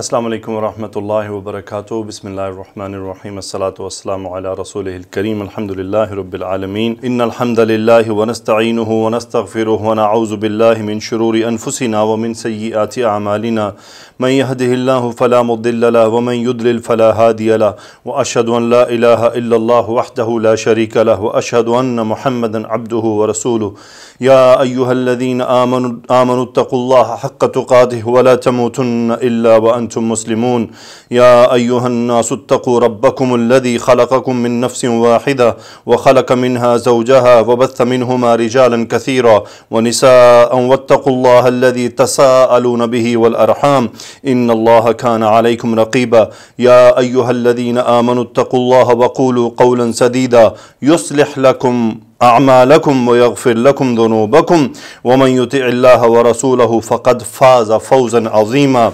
السلام عليكم ورحمة الله وبركاته بسم الله الرحمن الرحيم الصلاة والسلام على رسوله الكريم الحمد لله رب العالمين إن الحمد لله ونستعينه ونستغفره ونعوذ بالله من شرور أنفسنا ومن سيئات أعمالنا من يهده الله فلا مضل له ومن يضلل فلا هادي له وأشهد أن لا إله إلا الله وحده لا شريك له وأشهد أن محمدا عبده ورسوله يا أيها الذين آمنوا, آمنوا اتقوا الله حق تقاته ولا تموتن إلا وأنتم وانتم مسلمون يا ايها الناس اتقوا ربكم الذي خلقكم من نفس واحده وخلق منها زوجها وبث منهما رجالا كثيرا ونساء واتقوا الله الذي تساءلون به والارحام ان الله كان عليكم رقيبا يا ايها الذين امنوا اتقوا الله وقولوا قولا سديدا يصلح لكم أعمالكم ويغفر لكم ذنوبكم ومن يطع الله ورسوله فقد فاز فوزا عظيما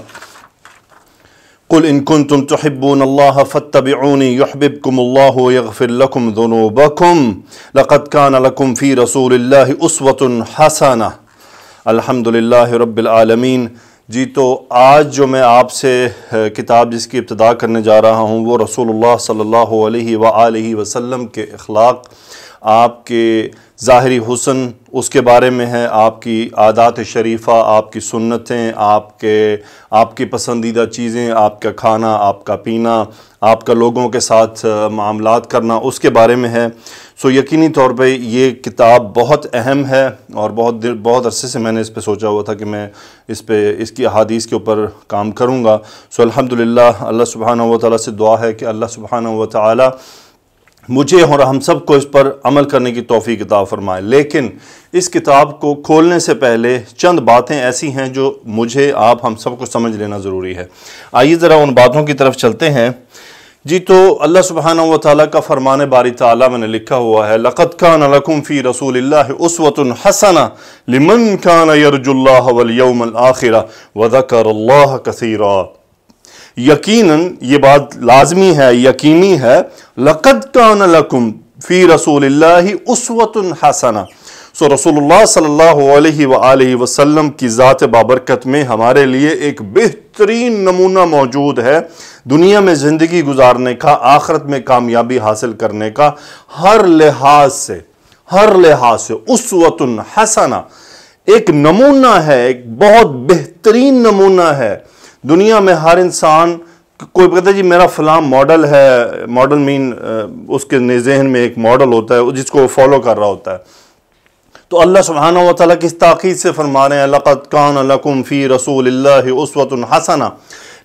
قل إن كنتم تحبون الله فاتبعوني يحببكم الله ويغفر لكم ذنوبكم لقد كان لكم في رسول الله أسوة حسنة الحمد لله رب العالمين जी तो आज जो मैं आपसे किताब जिसकी इब्तदा करने जा रहा हूँ वो रसूलुल्लाह सल्लल्लाहु अलैहि वसल्लम के अखलाक आपके ज़ाहरी हुसन उसके बारे में है आपकी आदात शरीफ़ा आपकी सुन्नतें आपके आपकी पसंदीदा चीज़ें आपका खाना आपका पीना आपका लोगों के साथ मामला करना उसके बारे में है सो यकीनी तौर पे ये किताब बहुत अहम है और बहुत दिल बहुत अरसे से मैंने इस पर सोचा हुआ था कि मैं इस पर इसकी अहादीस के ऊपर काम करूँगा सो अलहमदिल्ला अल्लाह सुबहाना वाली ताली से दुआ है कि अल्लाह सुबहाना वाली मुझे और हम सब को इस पर अमल करने की तोहफी किताब फरमाए लेकिन इस किताब को खोलने से पहले चंद बातें ऐसी हैं जो मुझे आप हम सबको समझ लेना ज़रूरी है आइए ज़रा उन बातों की तरफ चलते हैं जी तो अल्लाह सुबहाना व ताली का फरमान बारी ताली मैंने लिखा हुआ है लक़त खान लकुम फ़ी रसूल उसवत हसना लिमन खान यरजुल्ला वलयम आखिर कसीरा यकीनन ये बात लाजमी है यकीनी है लकद कान लकुम फ़ी रसूल उसवत हसना सो रसूलुल्लाह सल्लल्लाहु अलैहि रसोल्ला वसल्लम की ज़ात बाबरकत में हमारे लिए एक बेहतरीन नमूना मौजूद है दुनिया में ज़िंदगी गुजारने का आखरत में कामयाबी हासिल करने का हर लिहाज से हर लिहाज से उसवत हसना एक नमूना है एक बहुत बेहतरीन नमूना है दुनिया में हर इंसान कोई कहता जी मेरा फलाम मॉडल है मॉडल मीन उसके जहन में एक मॉडल होता है जिसको वो फॉलो कर रहा होता है तो अल्लाह सुबहाना वाली किस ताक़ीद से फरमा रहे हैं लक़त कान लकुम फ़ी रसूल उसवत हसना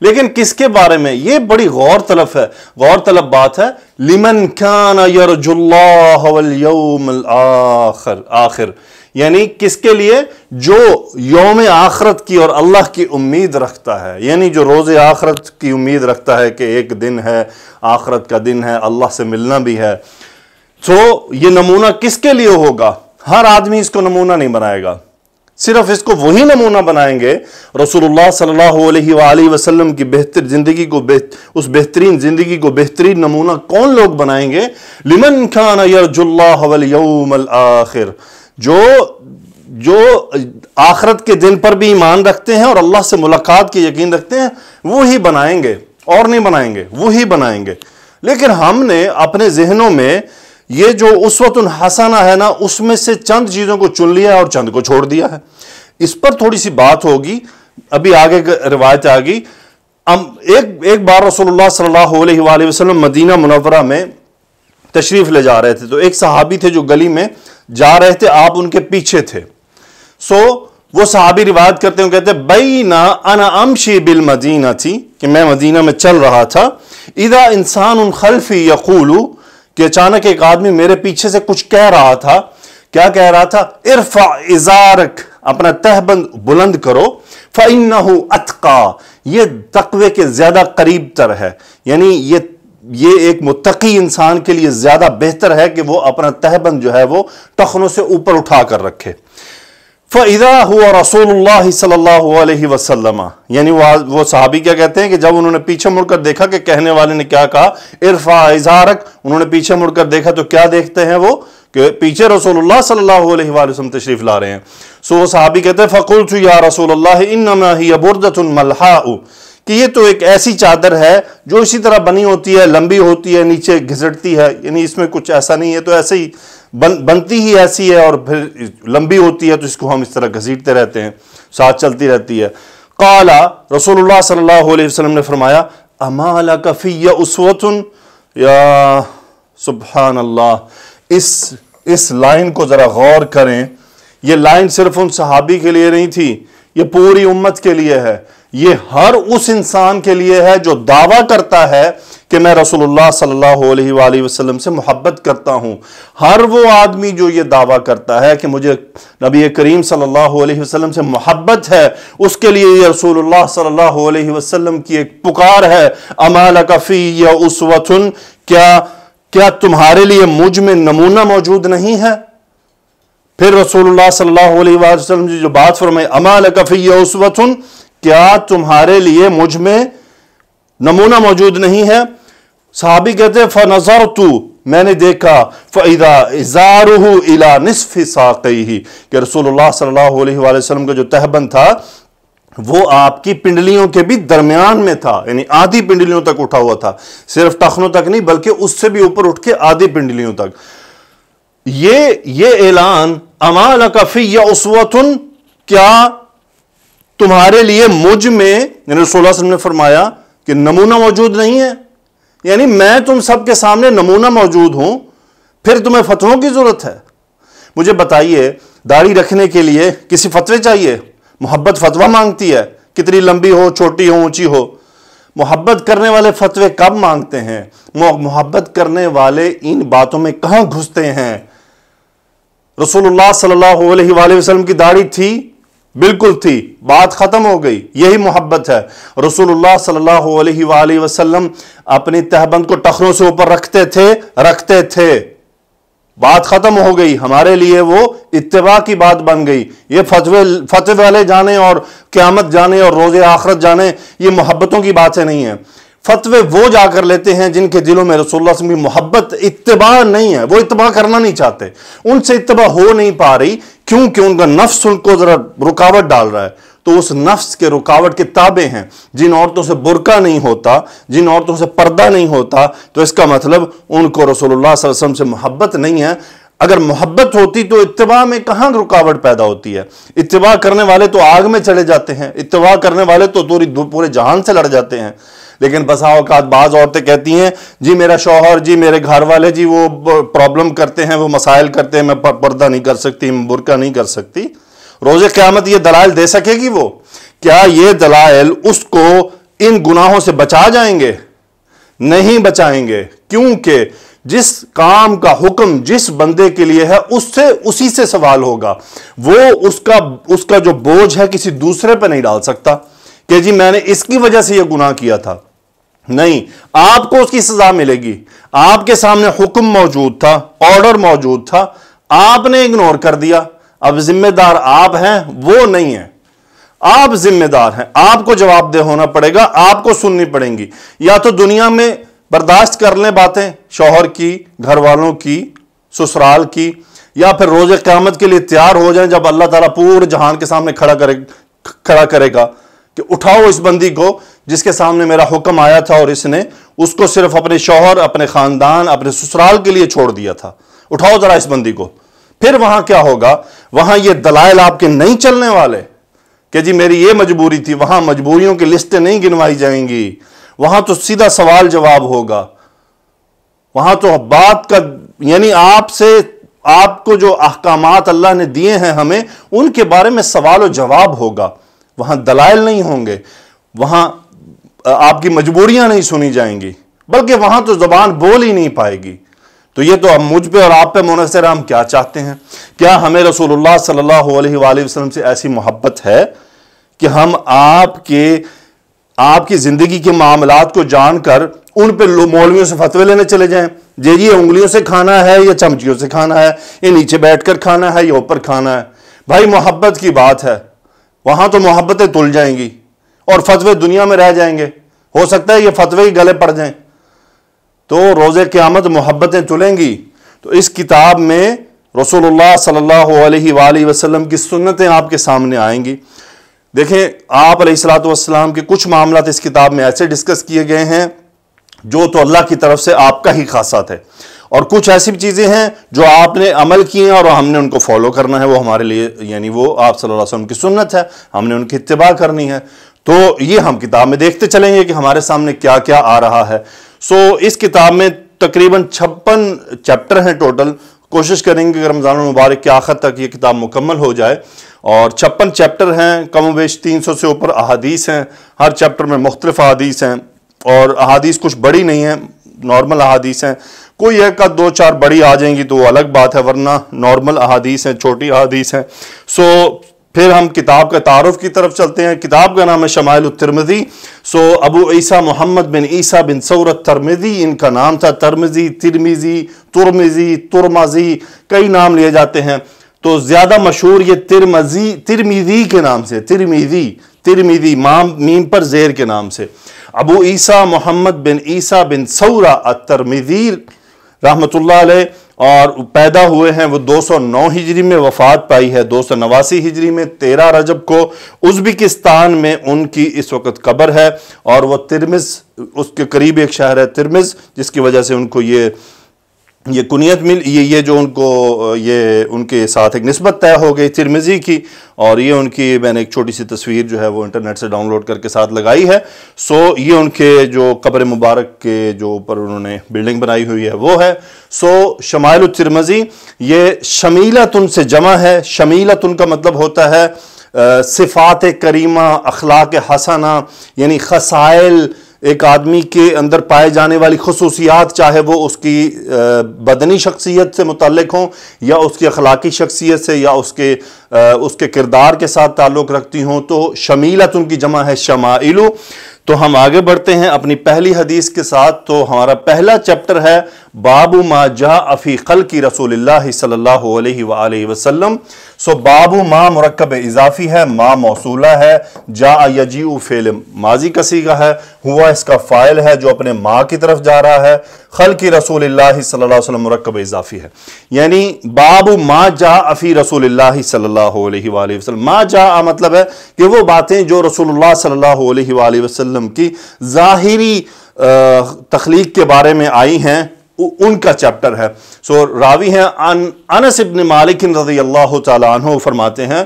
लेकिन किसके बारे में ये बड़ी गौर तलब है गौर तलब बात है लिमन खान आखिर यानी किसके लिए जो योम आखरत की और अल्लाह की उम्मीद रखता है यानी जो रोज़ आखरत की उम्मीद रखता है कि एक दिन है आखरत का दिन है अल्लाह से मिलना भी है तो ये नमूना किसके लिए होगा हर आदमी इसको नमूना नहीं बनाएगा सिर्फ इसको वही नमूना बनाएंगे रसूलुल्लाह सल्लल्लाहु अलैहि वसल्लम की बेहतर ज़िंदगी को बेहत उस बेहतरीन ज़िंदगी को बेहतरीन नमूना कौन लोग बनाएंगे लिमन खान यरजुल्लाह वल यौमल आखिर जो जो आखरत के दिन पर भी ईमान रखते हैं और अल्लाह से मुलाकात के यकीन रखते हैं वो ही बनाएंगे और नहीं बनाएंगे वो ही बनाएंगे लेकिन हमने अपने जहनों में ये जो उस उसवत हसाना है ना उसमें से चंद चीज़ों को चुन लिया है और चंद को छोड़ दिया है इस पर थोड़ी सी बात होगी अभी आगे रिवायत आ गई हम एक एक बार रसोल्ला सल्ला वसलम मदीना मुनवरा में तशरीफ़ ले जा रहे थे तो एक सहाबी थे जो गली में जा रहे थे आप उनके पीछे थे सो वो साहबी रिवायत करते हुए कहते बई ना अन अमशी बिल मदीना थी कि मैं मदीना में चल रहा था इधा इंसान उन खल्फी यकूलू कि अचानक एक आदमी मेरे पीछे से कुछ कह रहा था क्या कह रहा था इरफा इजारक अपना तहबंद बुलंद करो फ़ैन अतका ये तकवे के ज़्यादा करीब तर है यानी ये ये एक मुतकी इंसान के लिए ज़्यादा बेहतर है कि वो अपना तहबंद जो है वो टखनों से ऊपर उठा कर रखे फ़ैदा हुआ रसूल सल्ला वसलम यानी वह वो सहाबी क्या कहते हैं कि जब उन्होंने पीछे मुड़कर देखा कि कहने वाले ने क्या कहा इरफा इजारक उन्होंने पीछे मुड़कर देखा तो क्या देखते हैं वो कि पीछे रसूल सल्लल्लाहु तशरीफ ला रहे हैं सो वो सहाबी कहते हैं फ़कुल या रसूल इन नमा ही मलहा कि ये तो एक ऐसी चादर है जो इसी तरह बनी होती है लंबी होती है नीचे घिसटती है यानी इसमें कुछ ऐसा नहीं है तो ऐसे ही बन बनती ही ऐसी है और फिर लंबी होती है तो इसको हम इस तरह घसीटते रहते हैं साथ चलती रहती है काला रसोल्ला सल्लल्लाहु वसलम ने फरमाया अमाला कफ़ी या उसवतन या सुबहान अल्लाह इस इस लाइन को ज़रा गौर करें ये लाइन सिर्फ उन सहाबी के लिए नहीं थी ये पूरी उम्मत के लिए है ये हर उस इंसान के लिए है जो दावा करता है कि मैं रसूलुल्लाह सल्लल्लाहु अलैहि वसल्लम से मोहब्बत करता हूं हर वो आदमी जो ये दावा करता है कि मुझे नबी करीम सल्लल्लाहु अलैहि वसल्लम से मोहब्बत है उसके लिए ये रसूलुल्लाह सल्लल्लाहु अलैहि वसल्लम की एक पुकार है अमाल कफ़ी या उसवतुन क्या क्या तुम्हारे लिए मुझ में नमूना मौजूद नहीं है फिर रसूलुल्लाह सल्लल्लाहु अलैहि वसल्लम जो बात फरमाई अमाल कफ़ी या उसवतुन क्या तुम्हारे लिए मुझ में नमूना मौजूद नहीं है साहबी कहते फ नजर तू मैंने देखा फ़ैदा इला नसफ़ साकई ही कि रसूलुल्लाह का जो तहबन था वो आपकी पिंडलियों के भी दरमियान में था यानी आधी पिंडलियों तक उठा हुआ था सिर्फ टखनों तक नहीं बल्कि उससे भी ऊपर उठ के आधी पिंडलियों तक ये ये ऐलान अमान काफी या उस क्या तुम्हारे लिए मुझ में यानी सोलह ने फरमाया कि नमूना मौजूद नहीं है यानी मैं तुम सबके सामने नमूना मौजूद हूं फिर तुम्हें फतवों की जरूरत है मुझे बताइए दाढ़ी रखने के लिए किसी फतवे चाहिए मोहब्बत फतवा मांगती है कितनी लंबी हो छोटी हो ऊंची हो मोहब्बत करने वाले फतवे कब मांगते हैं मोहब्बत करने वाले इन बातों में कहां घुसते हैं रसूलुल्लाह सल्लल्लाहु अलैहि वसल्लम की दाढ़ी थी बिल्कुल थी बात ख़त्म हो गई यही मोहब्बत है रसूलुल्लाह सल्लल्लाहु अलैहि वसल्लम अपनी तहबंद को टखरों से ऊपर रखते थे रखते थे बात ख़त्म हो गई हमारे लिए वो इतवा की बात बन गई ये फतवे फतवे वाले जाने और क़्यामत जाने और रोजे आखरत जाने ये मोहब्बतों की बातें नहीं है फतवे वो जाकर लेते हैं जिनके दिलों में रसोल्ला से मोहब्बत इतबा नहीं है वो इतबा करना नहीं चाहते उनसे इतबा हो नहीं पा रही क्योंकि उनका नफ्स उनको ज़रा रुकावट डाल रहा है तो उस नफ्स के रुकावट के ताबे हैं जिन औरतों से बुरका नहीं होता जिन औरतों से पर्दा नहीं होता तो इसका मतलब उनको रसोल्ला वसम से मोहब्बत नहीं है अगर मोहब्बत होती तो इतवा में कहां रुकावट पैदा होती है इतवा करने वाले तो आग में चले जाते हैं इतवा करने वाले तो पूरी पूरे जहान से लड़ जाते हैं लेकिन बसा औकात बाज़ औरतें कहती हैं जी मेरा शोहर जी मेरे घर वाले जी वो प्रॉब्लम करते हैं वो मसाइल करते हैं मैं पर्दा नहीं कर सकती बुरका नहीं कर सकती रोजे क़्यामत ये दलाइल दे सकेगी वो क्या ये दलाइल उसको इन गुनाहों से बचा जाएंगे नहीं बचाएंगे क्योंकि जिस काम का हुक्म जिस बंदे के लिए है उससे उसी से सवाल होगा वो उसका उसका जो बोझ है किसी दूसरे पर नहीं डाल सकता कि जी मैंने इसकी वजह से यह गुनाह किया था नहीं आपको उसकी सजा मिलेगी आपके सामने हुक्म मौजूद था ऑर्डर मौजूद था आपने इग्नोर कर दिया अब जिम्मेदार आप हैं वो नहीं है आप जिम्मेदार हैं आपको जवाबदेह होना पड़ेगा आपको सुननी पड़ेंगी या तो दुनिया में बर्दाश्त कर लें बातें शोहर की घर वालों की ससुराल की या फिर रोज क्यामत के लिए तैयार हो जाए जब अल्लाह ताला पूरे जहान के सामने खड़ा करे खड़ा करेगा कि उठाओ इस बंदी को जिसके सामने मेरा हुक्म आया था और इसने उसको सिर्फ अपने शोहर अपने खानदान अपने ससुराल के लिए छोड़ दिया था उठाओ जरा इस बंदी को फिर वहां क्या होगा वहां ये दलाइल आपके नहीं चलने वाले कि जी मेरी ये मजबूरी थी वहां मजबूरियों की लिस्टें नहीं गिनवाई जाएंगी वहां तो सीधा सवाल जवाब होगा वहां तो बात का यानी आपसे आपको जो अहकाम अल्लाह ने दिए हैं हमें उनके बारे में सवाल और जवाब होगा वहां दलायल नहीं होंगे वहां आपकी मजबूरियां नहीं सुनी जाएंगी बल्कि वहां तो जबान बोल ही नहीं पाएगी तो ये तो अब मुझ पे और आप पे मुनसर हम क्या चाहते हैं क्या हमें रसूलुल्लाह सल्लल्लाहु अलैहि वसल्लम से ऐसी मोहब्बत है कि हम आपके आपकी ज़िंदगी के मामला को जानकर उन पर मौलवियों से फतवे लेने चले जाएं जे ये उंगलियों से खाना है या चमचियों से खाना है ये नीचे कर खाना है या ऊपर खाना है भाई मोहब्बत की बात है वहां तो मोहब्बतें तुल जाएंगी और फतवे दुनिया में रह जाएंगे हो सकता है ये फतवे ही गले पड़ जाएं तो के क़्यामत मोहब्बतें तुलेंगी तो इस किताब में रसोल्ला सल्लल्लाहु अलैहि वसल्लम की सुन्नतें आपके सामने आएंगी देखें आप सलाम के कुछ मामला इस किताब में ऐसे डिस्कस किए गए हैं जो तो अल्लाह की तरफ से आपका ही खासा थे और कुछ ऐसी भी चीज़ें हैं जो आपने अमल किए हैं और हमने उनको फॉलो करना है वो हमारे लिए यानी वो आप सल्लल्लाहु अलैहि वसल्लम की सुन्नत है हमने उनकी इतबा करनी है तो ये हम किताब में देखते चलेंगे कि हमारे सामने क्या क्या आ रहा है सो इस किताब में तकरीबन छप्पन चैप्टर हैं टोटल कोशिश करेंगे कि रमज़ान मुबारक के आखिर तक ये किताब मुकम्मल हो जाए और छप्पन चैप्टर हैं कम वेश तीन सौ से ऊपर अहादीस हैं हर चैप्टर में मुख्तलिफ अहादीस हैं और अहादीस कुछ बड़ी नहीं हैं नॉर्मल अहादीस हैं कोई एक का दो चार बड़ी आ जाएंगी तो वो अलग बात है वरना नॉर्मल अहादीस हैं छोटी अहादीस हैं सो फिर हम किताब के तारफ़ की तरफ चलते हैं किताब का नाम है शमायल तरमजी सो अबू ईसा मोहम्मद बिन ईसा बिन सौरत तरमदी इनका नाम था तरमजी तिरमिजी तुरमिजी तुरमाजी कई नाम लिए जाते हैं तो ज़्यादा मशहूर ये तिरमजी तिरमिजी के नाम से तिरमिजी तिरमिजी माम मीम पर जेर के नाम से अबू ईसा मोहम्मद बिन ईसा बिन सौरा अतरमिदी रहमतुल्लाह और पैदा हुए हैं वो 209 हिजरी में वफात पाई है दो सौ नवासी हिजरी में तेरह रजब को उजबिकस्तान में उनकी इस वक्त कब्र है और वह तिरमिज़ उसके करीब एक शहर है तिरमिज़ जिसकी वजह से उनको ये ये कुनीत मिल ये ये जो उनको ये उनके साथ एक नस्बत तय हो गई तिरमिज़ी की और ये उनकी मैंने एक छोटी सी तस्वीर जो है वो इंटरनेट से डाउनलोड करके साथ लगाई है सो ये उनके जो कब्र मुबारक के जो ऊपर उन्होंने बिल्डिंग बनाई हुई है वो है सो शमायल तिरमज़ी ये तुन से जमा है शमीला तुन का मतलब होता है सिफ़ात करीमा अखलाक हसना यानी खसाइल एक आदमी के अंदर पाए जाने वाली खसूसियात चाहे वो उसकी बदनी शख्सियत से मुतलक हों या उसकी अखलाकी शख्सियत से या उसके उसके किरदार के साथ ताल्लुक़ रखती हों तो शमीलत उनकी जमा है शमाइलू तो हम आगे बढ़ते हैं अपनी पहली हदीस के साथ तो हमारा पहला चैप्टर है बाबू मा जा अफ़ी खल की रसोल्ला वसलम सो बाबू माँ मरकब इजाफ़ी है माँ मौसूला है जा यजी फ़ेल माजी का है हुआ इसका फ़ाइल है जो अपने माँ की तरफ जा रहा है खल की रसोल सल्ला वसलम मरकब इजाफ़ी है यानी बाबू माँ जा अफ़ी रसोल्ला सल्ला वसलम माँ जा मतलब है कि वो बातें जो रसोल्ला सल्ला वसलम की ज़ाहिरी तख्लीक के बारे में आई हैं उनका चैप्टर है सो रावी हैं अन, अनस इब्न मालिक रजी अल्लाह तु फरमाते हैं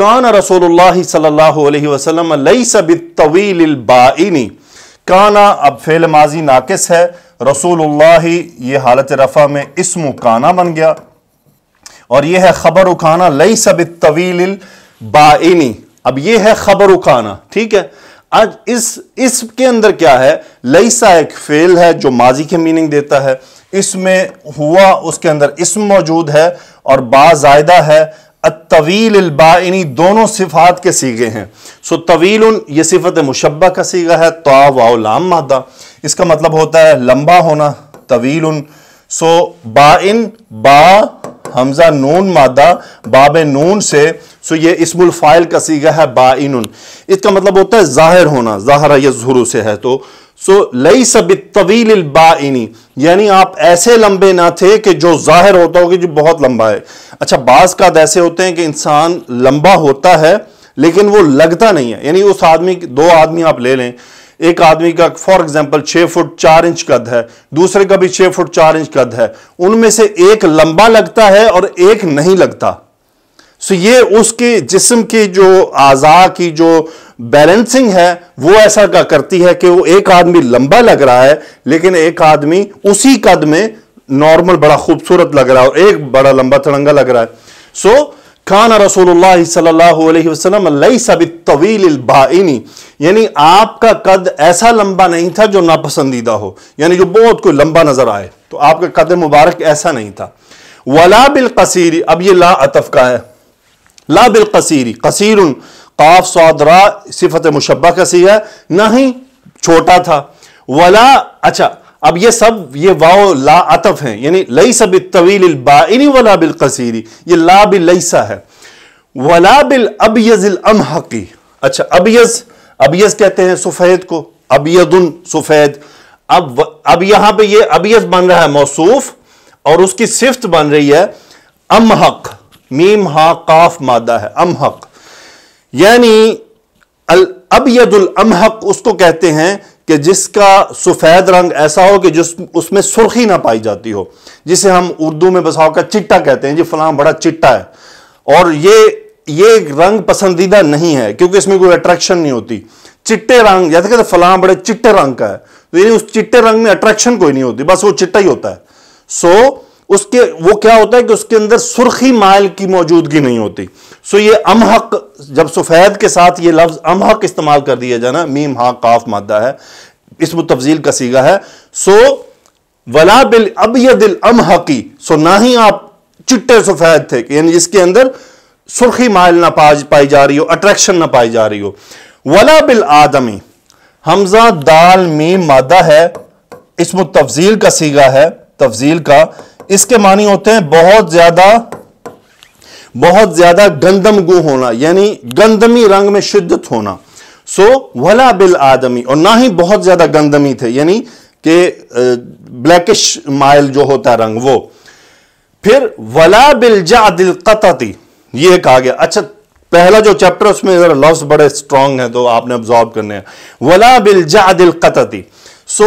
कान रसोल्ला सल्ला वसलम लई सबित तवील बानी काना अब फेल माजी नाकिस है रसूलुल्लाह ये हालत रफ़ा में इसम काना बन गया और यह है ख़बर उखाना लई सबित तवील अब यह है ख़बर उखाना ठीक है आज इस इसके अंदर क्या है लईसा एक फेल है जो माजी के मीनिंग देता है इसमें हुआ उसके अंदर इसम मौजूद है और बाजायदा है तवील इल्बाइनी दोनों सिफात के सीगे हैं सो तवील उन ये सिफत मुशबा का सीगा है तो लाम मादा इसका मतलब होता है लंबा होना तवील उन सो बाइन बा हमजा नून मादा बाब नून से सो ये इसमुल फाइल का सीगा है बान इसका मतलब होता है जाहिर होना जाहरा यह जहरू से है तो सो लई सब तवील बानी यानी आप ऐसे लंबे ना थे कि जो जाहिर होता हो कि जो बहुत लंबा है अच्छा बाज का ऐसे होते हैं कि इंसान लंबा होता है लेकिन वो लगता नहीं है यानी उस आदमी दो आदमी आप ले लें एक आदमी का फॉर एग्जाम्पल छः फुट चार इंच कद है दूसरे का भी छः फुट चार इंच कद है उनमें से एक लंबा लगता है और एक नहीं लगता सो ये उसके जिस्म की जो आज़ा की जो बैलेंसिंग है वो ऐसा का करती है कि वो एक आदमी लंबा लग रहा है लेकिन एक आदमी उसी कद में नॉर्मल बड़ा खूबसूरत लग रहा है और एक बड़ा लंबा तड़ंगा लग रहा है सो so, खान रसूल सल्ला वसलम लई सबित तवील बानी यानी आपका कद ऐसा लंबा नहीं था जो नापसंदीदा हो यानी जो बहुत कोई लंबा नजर आए तो आपका कद मुबारक ऐसा नहीं था वला बिल कसीरी अब ये ला अतफ का है ला बिल कसीरी कसीर काफ सौदरा सिफत मुशबा का सी है ना ही छोटा था वला अच्छा अब ये सब ये वाओ ला अतफ हैं यानी लई सब तवील बानी वला बिल कसीरी ये ला बिल लईसा है वला बिल अबयज़ अमहकी अच्छा अबियज अबियस कहते हैं सुफेद को अबियदन सुफेद अब अब यहां पे ये अबियस बन रहा है मौसूफ और उसकी सिफ्त बन रही है अमहक मीम हा काफ मादा है अमहक यानी अल अबियदुल अमहक उसको कहते हैं कि जिसका सफ़ेद रंग ऐसा हो कि जिस उसमें सुर्खी ना पाई जाती हो जिसे हम उर्दू में बसाओ का चिट्टा कहते हैं जी फलां बड़ा चिट्टा है और ये ये एक रंग पसंदीदा नहीं है क्योंकि इसमें कोई अट्रैक्शन नहीं होती चिट्टे रंग जैसे तो कहते फलां बड़े चिट्टे रंग का है तो यानी उस चिट्टे रंग में अट्रैक्शन कोई नहीं होती बस वो चिट्टा ही होता है सो so, उसके वो क्या होता है कि उसके अंदर सुर्खी माइल की मौजूदगी नहीं होती सो so, ये अमहक जब सफेद के साथ ये लफ्ज़ अमहक इस्तेमाल कर दिया जाना मीम हा काफ मादा है इसमें तफजील का सीगा है सो so, वला बिल अब यह दिल अमहकी सो so, ना ही आप चिट्टे सफेद थे यानी जिसके अंदर सुर्खी माइल ना पा पाई जा रही हो अट्रैक्शन ना पाई जा रही हो वला बिल आदमी हमजा दाल मी मादा है इसमें तफजील का सीगा है तफजील का इसके मानी होते हैं बहुत ज्यादा बहुत ज्यादा गंदम गु होना यानी गंदमी रंग में शिद्दत होना सो वला बिल आदमी और ना ही बहुत ज्यादा गंदमी थे यानी कि ब्लैकिश माइल जो होता है रंग वो फिर वला बिल जा दिल कतती ये कहा गया अच्छा पहला जो चैप्टर उसमें जरा लफ्ज बड़े स्ट्रांग है तो आपने ऑब्जॉर्व करने हैं वला बिल जादिल कतती सो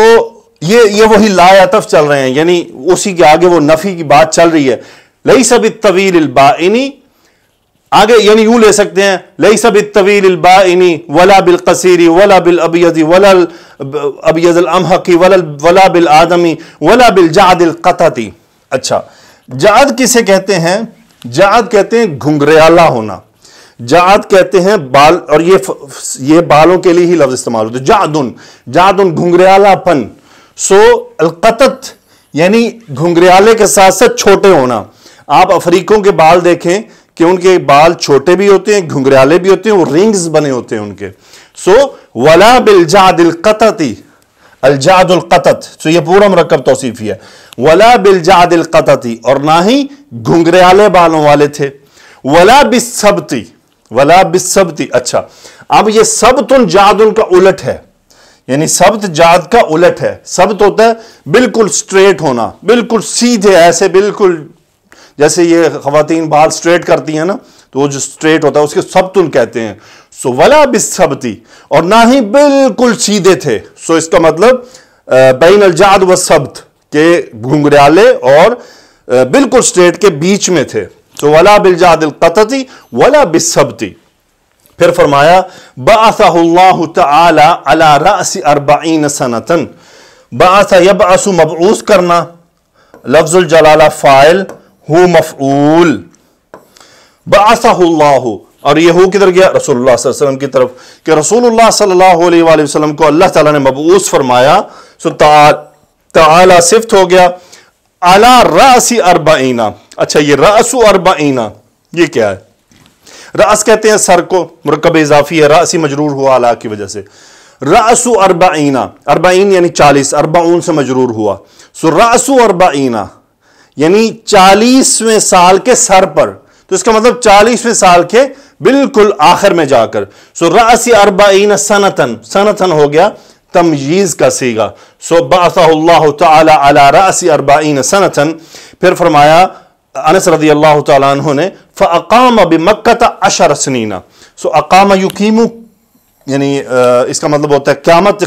ये ये वही लायातफ चल रहे हैं यानी उसी के आगे वो नफ़ी की बात चल रही है लई सब तवील इनी आगे यानी यूं ले सकते हैं लई सब तवील इनी वला बिल कसीरी वला बिल अबियजी वलल अबियजल अमहकी वलल वला बिल आदमी वला बिल जादिल कतती अच्छा जाद किसे कहते हैं जात कहते हैं घुंघरेला होना जात कहते हैं बाल और ये ये बालों के लिए ही लफ्ज इस्तेमाल होते जादुन जादुन घुंघरेलापन सो अलकत यानी घुंगरेले के साथ साथ छोटे होना आप अफ्रीकों के बाल देखें कि उनके बाल छोटे भी होते हैं घुंगरेले भी होते हैं और रिंग्स बने होते हैं उनके सो वला बिल जादिल कतती अलजादुल्कत तो ये पूरा मरकब तोसीफी है वला बिलजादलकती और ना ही घुंगरेले बालों वाले थे वला बिसबती वला बिसबती अच्छा अब ये सब्त जादुल का उलट है यानी सब्त जाद का उलट है सब्त होता है बिल्कुल स्ट्रेट होना बिल्कुल सीधे ऐसे बिल्कुल जैसे ये खातन बाल स्ट्रेट करती हैं ना तो वो जो स्ट्रेट होता है उसके सबतुन कहते हैं सो वला बिस्बती और ना ही बिल्कुल सीधे थे सो इसका मतलब बैन अलजाद व सब्त के घुंगाले और बिल्कुल स्ट्रेट के बीच में थे सो वला बिलजाद कतती वला बिस्बती फिर फरमाया बासाह अरबाइन सनतन बासा यब मबूस करना लफ्ज़ुल जलाला फ़ाइल हु मफूल बसाह और ये हो किधर गया रसूलुल्लाह वसल्लम की तरफ कि रसूलुल्लाह सल्लल्लाहु अलैहि वसल्लम को अल्लाह ताला ने मबूस फरमाया सो ताला सिफ्त हो गया अला रासी अरबाइना अच्छा ये रासु अरबाइना ये क्या है रास कहते हैं सर को मरकब इजाफी है रासी मजरूर हुआ अला की वजह से रासु अरबाइना अरबाइन यानी चालीस अरबाउन से मजरूर हुआ सो रासु अरबाइना यानी चालीसवें साल के सर पर तो इसका मतलब चालीसवें साल के बिल्कुल आखिर में जाकर सो रासी अरबाइन सनतन सनतन हो गया तमयीज़ का सीगा सो बासी अरबाइन सनतन फिर फरमाया अनस रदी अल्लाह तु ने फ़ाकाम बमक्कत अशर सनीना सो अकाम युकीमु यानी इसका मतलब होता है क्यामत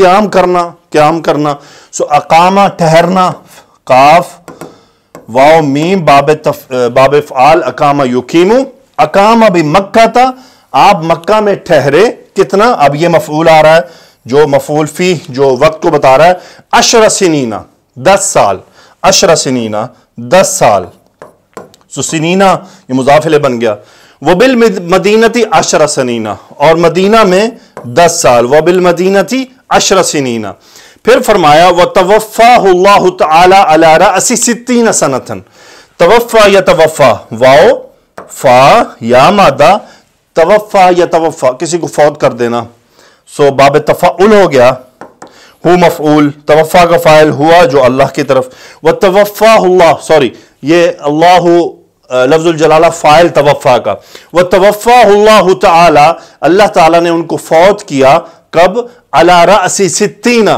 क्याम करना क्याम करना सो अकामा ठहरना काफ वाओ मीम बाब तफ, बाब फ़ाल अकामा युकीमु अकाम अभी मक्का था आप मक्का में ठहरे कितना अब ये मफूल आ रहा है जो मफूल फी जो वक्त को बता रहा है अशर सिनीना दस साल अशर सिनीना दस साल सो सिनीना ये मुजाफिले बन गया वबिल मदीनती अशर सनीना और मदीना में दस साल वबिल मदीनती अशर सनीना फिर फरमाया व तवफ़ा सनतन तवफ़ा या तवफ़ा वाओ फ़ा या मादा तवफ़ा या तवफ़ा किसी को फौत कर देना सो बाब तफ़ाउल हो गया हु मफूल तवफ़ा का फ़ायल हुआ जो अल्लाह की तरफ व तवफ़ा सॉरी ये अल्लाह लफ्ज़ुलजलाला फ़ायल तवफ़ा का वह तवफ़ा अल्लाह ताला ने उनको फौत किया कब अलारा असी सित्तीना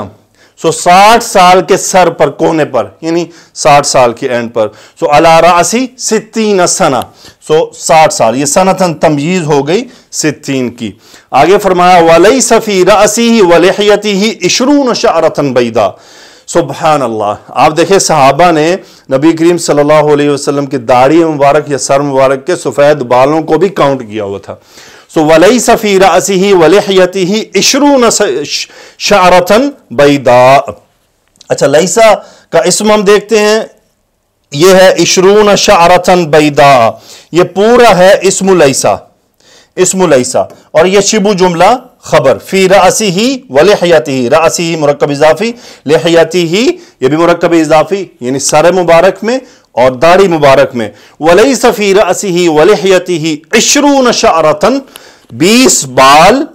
सो साठ साल के सर पर कोने पर यानी साठ साल के एंड पर सो अलारासी सित्तीन सना सो साठ साल ये सनातन तमयीज़ हो गई सित्तीन की आगे फरमाया वलई सफ़ी रसी ही वलहती ही इशरून शारतन बैदा सुबहान अल्लाह आप देखे सहाबा ने नबी करीम सल्लल्लाहु अलैहि वसल्लम की दाढ़ी मुबारक या सर मुबारक के सफ़ेद बालों को भी काउंट किया हुआ था सो वलई सफ़ी रसी वलहयती ही इशरून शारतन बैदा अच्छा लईसा का इसम हम देखते हैं यह है इशरून शारतन बैदा यह पूरा है इसमुलसा इसमुलसा और यह शिबू जुमला खबर फी रासी ही व लहयाती ही रासी ही मरकब इजाफी लहयाती ही ये भी मरकब इजाफी यानी सर मुबारक में और दाढ़ी मुबारक में वलई सफ़ी रसी ही वलहयती ही इशरून शारतन बीस बाल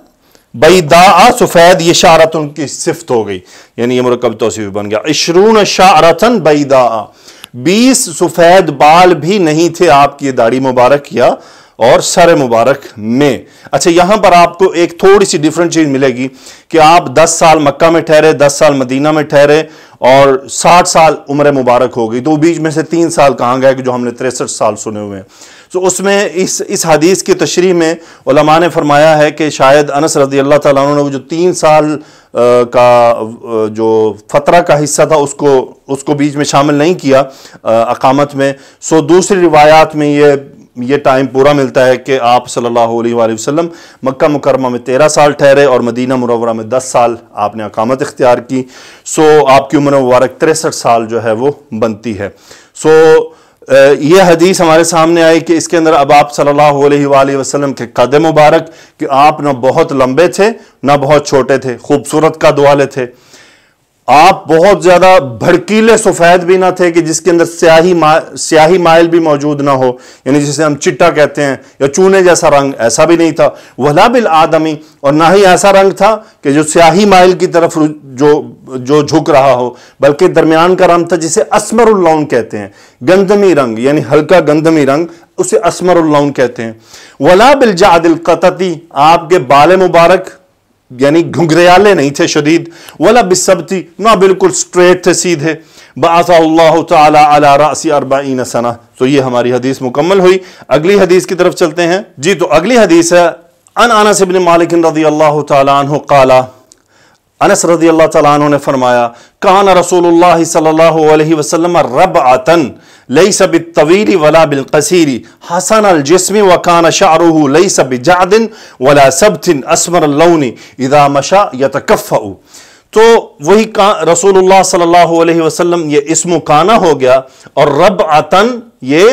बईदा सफेद ये शारत उनकी सिफत हो गई यानी ये मरकब तोसीफ़ बन गया इशरून शारतन बईदा बीस सफेद बाल भी नहीं थे आपकी दाढ़ी मुबारक या और सर मुबारक में अच्छा यहां पर आपको एक थोड़ी सी डिफरेंट चीज मिलेगी कि आप 10 साल मक्का में ठहरे 10 साल मदीना में ठहरे और 60 साल उम्र मुबारक हो गई तो बीच में से तीन साल कहाँ गए कि जो हमने तिरसठ साल सुने हुए हैं तो उसमें इस इस हदीस की तशरी में उलमा ने फरमाया है कि शायद अनस रजी अल्लाह तुम ने जो तीन साल का जो फ़तरा का हिस्सा था उसको उसको बीच में शामिल नहीं किया अकामत में सो दूसरी रिवायात में ये ये टाइम पूरा मिलता है कि आप सल्लल्लाहु अलैहि वसल्लम मक्का मुकरमा में तेरह साल ठहरे और मदीना मुरवरा में दस साल आपने अकामत इख्तियार की सो आपकी उम्र मुबारक तिरसठ साल जो है वो बनती है सो ये हदीस हमारे सामने आई कि इसके अंदर अब आप सल्लल्लाहु अलैहि वसल्लम के कदम मुबारक कि आप ना बहुत लंबे थे ना बहुत छोटे थे खूबसूरत का दुआले थे आप बहुत ज्यादा भड़कीले सफेद भी ना थे कि जिसके अंदर स्याही मा, स्याही माइल भी मौजूद ना हो यानी जिसे हम चिट्टा कहते हैं या चूने जैसा रंग ऐसा भी नहीं था वला बिल आदमी और ना ही ऐसा रंग था कि जो स्याही माइल की तरफ जो जो झुक रहा हो बल्कि दरमियान का रंग था जिसे असमरुल्लाउन कहते हैं गंदमी रंग यानी हल्का गंदमी रंग उसे असमरुल्लाउन कहते हैं वला बिल जादिल कतती आपके बाल मुबारक यानी घुघरेले नहीं थे शदीद वला बिसबती ना बिल्कुल स्ट्रेट थे सीधे बाल्ला तसी अरबाइन सना तो ये हमारी हदीस मुकम्मल हुई अगली हदीस की तरफ चलते हैं जी तो अगली हदीस है अन अनस इबन मालिक रजी अल्लाह तु काला अनस रजी अल्लाह तु ने फरमाया कान रसूल सल्ला वसलम रब आतन लई सब तवीरी वला बिलकसीरी हसन अलजस्म वकान शाहरुह लई सब जादिन वला सबथिन असमर लौनी इदा मशा तो वही का रसूल सल्लल्लाहु अलैहि वसल्लम ये इसम काना हो गया और रब आतन ये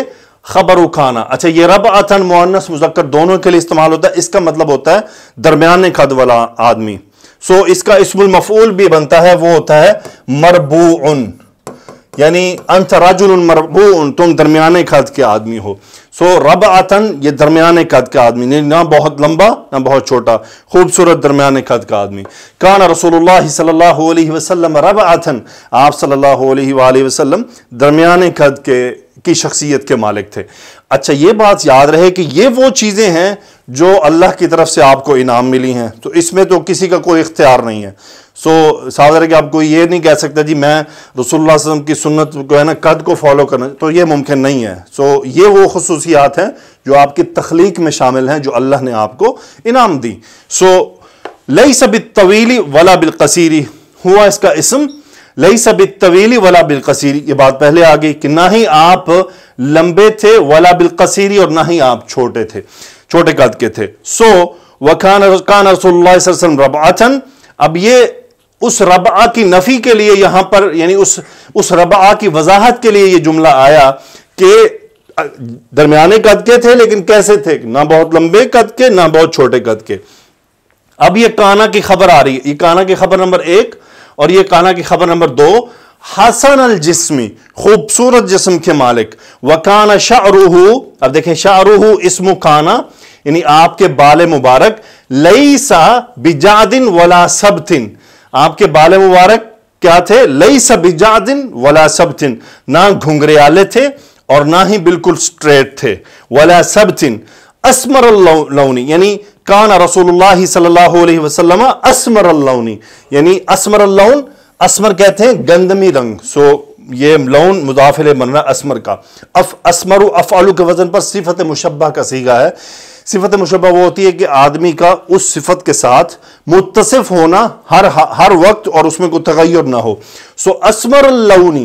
खबर खाना अच्छा ये रब आतन मुआनस मुजक्कर दोनों के लिए इस्तेमाल होता है इसका मतलब होता है दरमियाने खद वाला आदमी सो इसका इसमुल मफूल भी बनता है वो होता है मरबू उन यानी अंत रजुल मरबून तुम दरमियाने कद के आदमी हो सो रब आतन ये दरमियाने कद का आदमी नहीं ना बहुत लंबा ना बहुत छोटा खूबसूरत दरमियाने कद का आदमी कान रसोल वसलम रब आतन आप सल्ला वसलम दरमियान कद के की शख्सियत के मालिक थे अच्छा ये बात याद रहे कि ये वो चीज़ें हैं जो अल्लाह की तरफ से आपको इनाम मिली हैं तो इसमें तो किसी का कोई इख्तियार नहीं है सो सादर कि आप कोई ये नहीं कह सकता जी मैं रसोल्ला वसम की सुन्नत को है ना कद को फॉलो करना तो ये मुमकिन नहीं है सो ये वो खसूसियात हैं जो आपकी तख्लीक में शामिल हैं जो अल्लाह ने आपको इनाम दी सो लई सब तवीली वला बिलकसीरी हुआ इसका इसम लई सब तवीली वला बिलकसीरी ये बात पहले आ गई कि ना ही आप लंबे थे वला बिलकसीरी और ना ही आप छोटे थे छोटे कद के थे सो वखान कान रसोल्लाम रबाथन अब ये उस रबा की नफ़ी के लिए यहां पर यानी उस उस रबा की वजाहत के लिए ये जुमला आया कि दरमियाने कद के थे लेकिन कैसे थे ना बहुत लंबे कद के ना बहुत छोटे कद के अब ये काना की खबर आ रही है ये काना की खबर नंबर एक और ये काना की खबर नंबर दो हसन अल जिसमी खूबसूरत जिसम के मालिक वकाना शाहरुह अब देखें शाहरुह इसमु काना यानी आपके बाल मुबारक लई सा बिजादिन वला सब थिन आपके बाल मुबारक क्या थे लई सा बिजादिन वला सब थिन ना घुंघरेले थे और ना ही बिल्कुल स्ट्रेट थे वला सब थिन असमर लौनी यानी कान रसूलुल्लाह सल्लल्लाहु अलैहि वसल्लम असमर लौनी यानी असमर लौन असमर कहते हैं गंदमी रंग सो ये लौन मुदाफिल बनना असमर का अफ असमर अफ आलू के वजन पर सिफत मुशबा का सीगा है सिफत मुशबा वो होती है कि आदमी का उस सिफत के साथ मुतसिफ होना हर हर वक्त और उसमें कोई तगैर ना हो सो असमर लवनी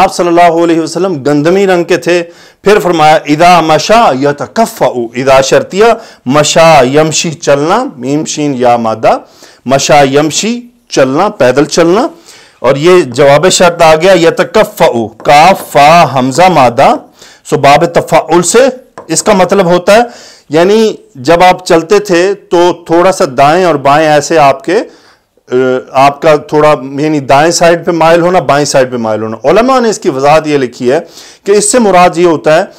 आप सल्लल्लाहु अलैहि वसल्लम गंदमी रंग के थे फिर फरमाया इदा मशा या तकफ़ा इदा शर्तिया मशा यमशी चलना मीमशीन या मादा मशा यमशी चलना पैदल चलना और ये जवाब शर्त आ गया या तकफ़ा का फ़ा हमजा मादा सो बाब तफ़ाउल से इसका मतलब होता है यानी जब आप चलते थे तो थोड़ा सा दाएं और बाएं ऐसे आपके आपका थोड़ा यानी दाएं साइड पे माइल होना बाएं साइड पे माइल होना ओलमा ने इसकी वजाहत ये लिखी है कि इससे मुराद ये होता है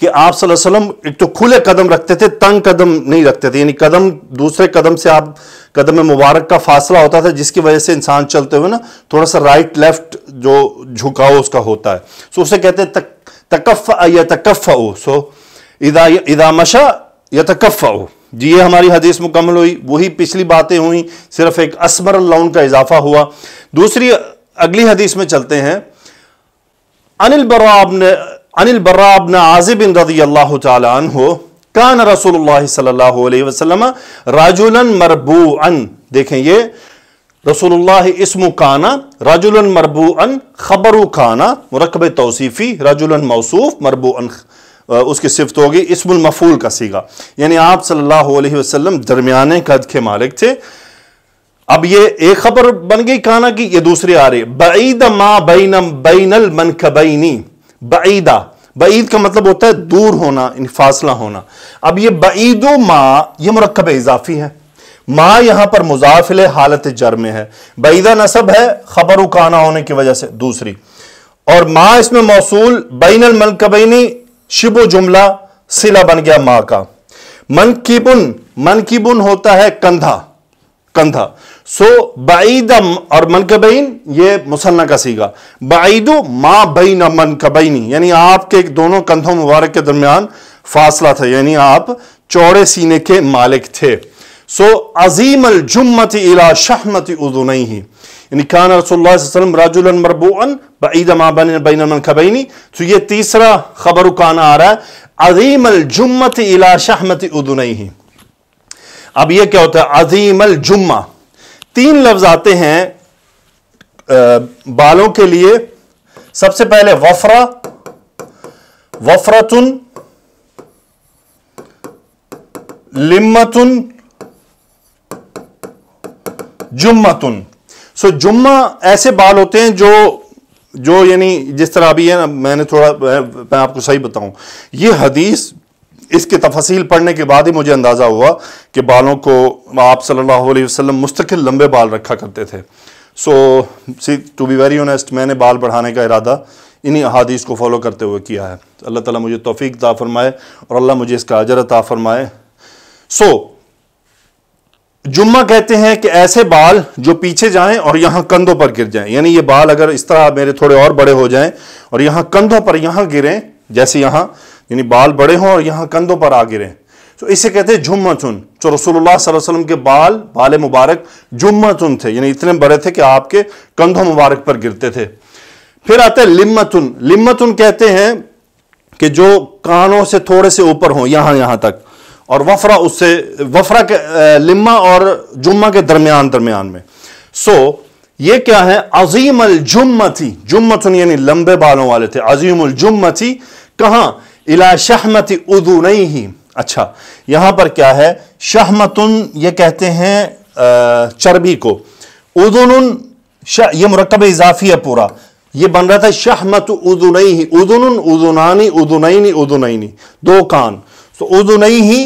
कि आप वसल्लम एक तो खुले कदम रखते थे तंग कदम नहीं रखते थे यानी कदम दूसरे कदम से आप कदम मुबारक का फासला होता था जिसकी वजह से इंसान चलते हुए ना थोड़ा सा राइट लेफ्ट जो झुकाव उसका होता है सो उसे कहते हैं तक तकफ़ या तकफ़ सो इदा इदामशा यतकफ़ा जी ये हमारी हदीस मुकम्मल हुई वही पिछली बातें हुई सिर्फ एक असमर लौन का इजाफा हुआ दूसरी अगली हदीस में चलते हैं अनिल बराब ने अनिल बराब ने आजिब रदी अल्लाह तहो कान रसूल सल्ला वसलम राजुलन मरबू अन देखें ये रसूलुल्लाह इसमु काना राजुलन मरबू अन खबरू काना मरकब तोसीफ़ी राजुलन मौसूफ मरबू अन उसकी सिफत होगी इसमुलमफूल का सीगा यानी आप सल्लल्लाहु अलैहि वसल्लम दरमियाने कद के मालिक थे अब ये एक खबर बन गई काना की ये दूसरी आ रही है बईद माँ बैनम बैनल मनखबैनी बईदा बईद का मतलब होता है दूर होना फासला होना अब ये बईदो माँ ये मरकब इजाफी है माँ यहां पर मुजाफिल हालत जर में है बईदा नसब है खबर उकाना होने की वजह से दूसरी और माँ इसमें मौसूल बैन अलमलकबैनी शिबो जुमला सिला बन गया मां का मनकीबुन मनकीबुन होता है कंधा कंधा सो बाईदम और मनकबईन ये मुसन्ना का सीगा बाईदो माँ बईन मनकबईनी यानी आपके दोनों कंधों मुबारक के दरमियान फासला था यानी आप चौड़े सीने के मालिक थे सो अजीम जुम्मती इला शहमत उदुनई यानी खान रसोल्लाम राजुल मरबून तो ये तीसरा खबर कान आ रहा है अजीम अलजुम्मत इला शहमत उदनई अब यह क्या होता है अजीम जुम्मा तीन लफ्ज आते हैं बालों के लिए सबसे पहले वफरा वफरतुन लिम्मतुन जुम्मतुन सो जुम्मा ऐसे बाल होते हैं जो जो यानी जिस तरह अभी है ना मैंने थोड़ा मैं आपको सही बताऊं ये हदीस इसके तफसील पढ़ने के बाद ही मुझे अंदाज़ा हुआ कि बालों को आप सल्लल्लाहु अलैहि वसल्लम मुस्तकिल लंबे बाल रखा करते थे so see to be very honest मैंने बाल बढ़ाने का इरादा इन्हीं अहादीस को फॉलो करते हुए किया है अल्लाह ताला मुझे तौफीक ता फरमाए और अल्लाह मुझे इसका अजर ता फरमाए सो so, जुम्मा कहते हैं कि ऐसे बाल जो पीछे जाएं और यहां कंधों पर गिर जाएं यानी ये बाल अगर इस तरह मेरे थोड़े और बड़े हो जाएं और यहां कंधों पर यहां गिरें जैसे यहां यानी बाल बड़े हों और यहां कंधों पर आ गिरें तो इसे कहते हैं जुम्मा चुन तो रसूलुल्लाह वसल्लम के बाल बाल मुबारक जुम्मा चुन थे यानी इतने बड़े थे कि आपके कंधों मुबारक पर गिरते थे फिर आते हैं लिम्मतुन लिम्मतुन कहते हैं कि जो कानों से थोड़े से ऊपर हों यहां यहां तक और वफरा उससे वफरा के लिम्मा और जुम्मा के दरमियान दरमियान में सो so, ये क्या है अजीम अल जुम्मतन यानी लंबे बालों वाले थे अजीम अल जुम्मती कहाँ इला शहमती उदू नहीं ही अच्छा यहां पर क्या है शहमतुन ये कहते हैं चर्बी को उदुन ये मरकब इजाफी है पूरा ये बन रहा था शहमत उदुनई ही उदुन उदुनानी उदुनैनी उदुनैनी दो कान तो उदुनई ही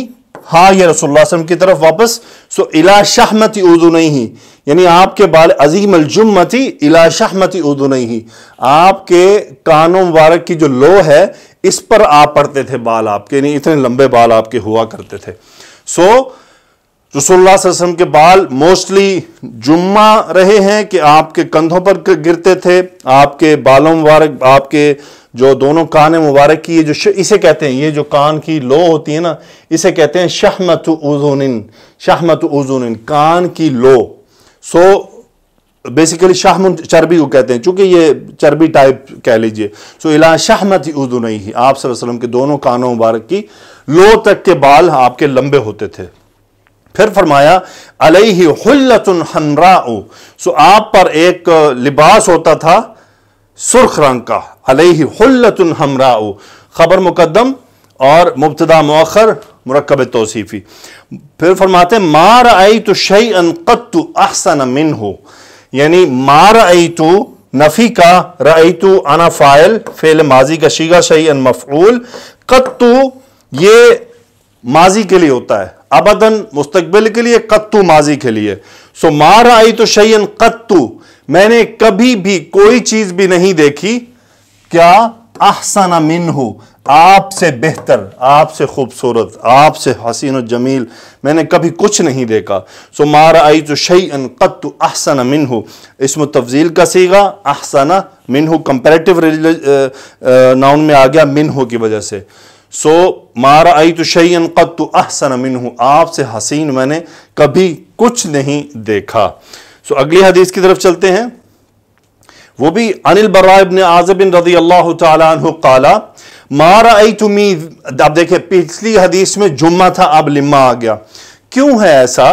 हाँ ये रसोल्लाम की तरफ वापस सो इला शाहमती उर्दू नहीं ही यानी आपके बाल अजीम अलजुमती इला शाहमती उर्दू नहीं ही आपके कानों मुबारक की जो लो है इस पर आप पढ़ते थे बाल आपके यानी इतने लंबे बाल आपके हुआ करते थे सो रसोल्लासम के बाल मोस्टली जुम्मा रहे हैं कि आपके कंधों पर गिरते थे आपके बालों मुबारक आपके जो दोनों कान मुबारक की ये जो इसे कहते हैं ये जो कान की लो होती है ना इसे कहते हैं शहमत उजुनिन शहमत उजुनिन कान की लो सो बेसिकली शाहम चर्बी को कहते हैं चूंकि ये चर्बी टाइप कह लीजिए सो इला शाहमत उर्दू नहीं ही आप वसलम के दोनों कानों मुबारक की लो तक के बाल आपके लंबे होते थे फिर फरमाया ही हुल्लतुन हमरा सो आप पर एक लिबास होता था सुर्ख रंग का अलही हल्लतन हमराओ खबर मुकदम और मुबतदा मौखर मरकब तोसीफ़ी फिर फरमाते मार आई तो शई अनकत अहसन मिन हो यानी मार आई तो नफ़ी का रई तो अना फ़ाइल फ़ेल माजी का शीगा शई अन मफ़ूल कत्तु ये माजी के लिए होता है अबदन मुस्तबिल के लिए कत्तु माजी के लिए सो मार आई तो शई अन कत्तु मैंने कभी भी कोई चीज भी नहीं देखी क्या अहसाना मिन हो आपसे बेहतर आपसे खूबसूरत आपसे हसीन जमील मैंने कभी कुछ नहीं देखा सो मारा आई तो शई अन कत्तु अहसन मिन हो इसमें तफजील का सीगा अहसाना मिन हो कंपेरेटिव नाउन में आ गया मिन हो की वजह से सो मारा आई तो शई अन कत्तु अहसन मिन हो आपसे हसीन मैंने कभी कुछ नहीं देखा सो अगली हदीस की तरफ चलते हैं वो भी अनिल बर्रा इबन आजबिन रजी अल्लाह तला मारा आई तुम्हें आप देखे पिछली हदीस में जुम्मा था अब लिम्मा आ गया क्यों है ऐसा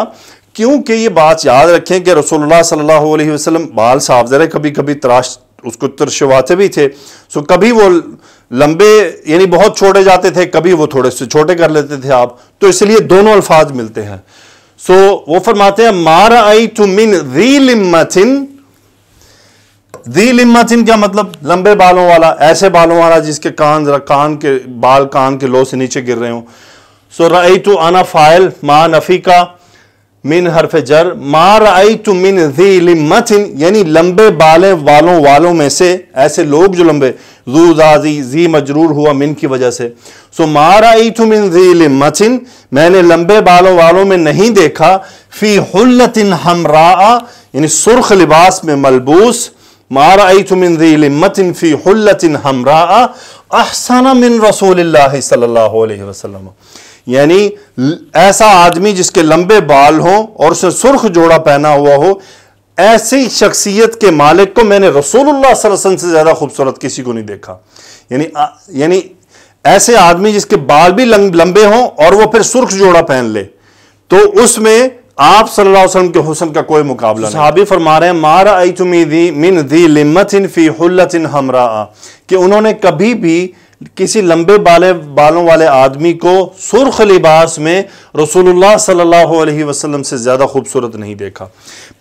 क्योंकि ये बात याद रखें कि रसोल्ला सल्लल्लाहु अलैहि वसल्लम बाल साफ ज़रा कभी कभी तराश उसको तरशवाते भी थे सो कभी वो लंबे यानी बहुत छोटे जाते थे कभी वो थोड़े से छोटे कर लेते थे आप तो इसलिए दोनों अल्फाज मिलते हैं सो वो फरमाते हैं मारा आई टू मिन री रिमथिन क्या मतलब लंबे बालों वाला ऐसे बालों वाला जिसके कान जरा कान के बाल कान के लो से नीचे गिर रहे हो सो रई टू आना फाइल मा नफी का मिन हरफ जर मार आई टू मिन जी लिमतिन यानी लंबे बाले वालों वालों में से ऐसे लोग जो लंबे जू जाजी जी मजरूर हुआ मिन की वजह से सो मार आई टू मिन जी लिमतिन मैंने लंबे बालों वालों में नहीं देखा फी हल्लतिन हमरा यानी सुर्ख लिबास में मलबूस मार आई टू मिन जी लिमतिन फी हल्लतिन हमरा अहसाना मिन रसूल सल्ला वसलम यानी ऐसा आदमी जिसके लंबे बाल हों और उसने सुर्ख जोड़ा पहना हुआ हो ऐसी शख्सियत के मालिक को मैंने रसूलुल्लाह सल्लल्लाहु से ज़्यादा खूबसूरत किसी को नहीं देखा यानी यानी ऐसे आदमी जिसके बाल भी लंबे हों और वो फिर सुर्ख जोड़ा पहन ले तो उसमें आप सल्लल्लाहु अलैहि वसल्लम के हुसन का कोई मुकाबला नहीं सहाबी फरमा रहे हैं मारा आई तुमी दी मिन दी लिम्मत इन फी हल्लत इन हमरा कि उन्होंने कभी भी किसी लंबे बाले बालों वाले आदमी को सुर्ख लिबास में रसूलुल्लाह सल्लल्लाहु अलैहि वसल्लम से ज़्यादा खूबसूरत नहीं देखा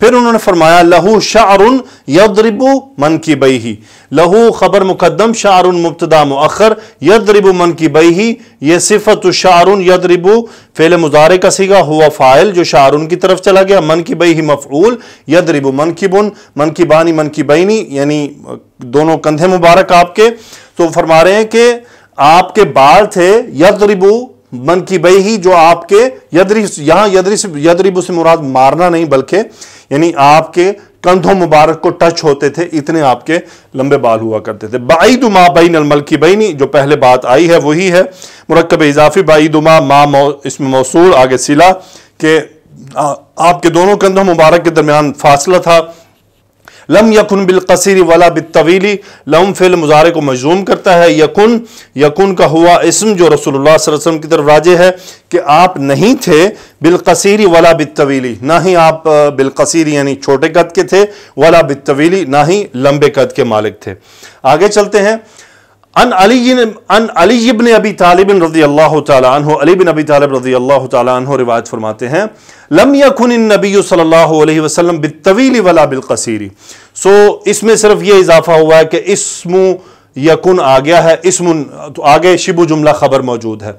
फिर उन्होंने फरमाया लहू शाहरुन यद्रिबु मन की बई ही लहू खबर मुकदम शाहरुन मुबतदा मखर यद्रिबु मन की बई ही यह सिफत शाहरुन यद्रिबु फेल मुजारे का सीगा हुआ फ़ाइल जो शाहरुन की तरफ चला गया मन की बई ही मफ़ूल यद्रिबु मन की बुन मन की बानी मन की बईनी यानी दोनों कंधे मुबारक आपके तो फरमा रहे हैं कि आपके बाल थे यदरिबू मन की बई ही जो आपके यदरी यहां यदरी से यदरिबू से मुराद मारना नहीं बल्कि यानी आपके कंधों मुबारक को टच होते थे इतने आपके लंबे बाल हुआ करते थे बाई दुमा बैन अलमल की बैनी जो पहले बात आई है वही है मुरकब इजाफी बाई दुमा माँ मौ, इसमें मौसू आगे सिला के आ, आपके दोनों कंधों मुबारक के दरमियान फासला था लम यकुन वाला वला तवीली लम फिल मुजारे को मजरूम करता है यकुन यकुन का हुआ इसम जो रसोल्ला वसम की तरफ राजे है कि आप नहीं थे बिलकसरी वला तवीली ना ही आप बिलकसर यानी छोटे कद के थे वला तवीली ना ही लंबे कद के मालिक थे आगे चलते हैं अन अली अन अली इबन अबी तालिब रजी अल्लाह तु अली बिन अबी तालिब रजी अल्लाह तु रिवायत फरमाते हैं लम यकुन नबी सल्लल्लाहु अलैहि वसल्लम बितवीली वला कसीरी सो इसमें सिर्फ ये इजाफा हुआ है कि इसमु यकुन आ गया है इसमुन तो आगे शिब जुमला खबर मौजूद है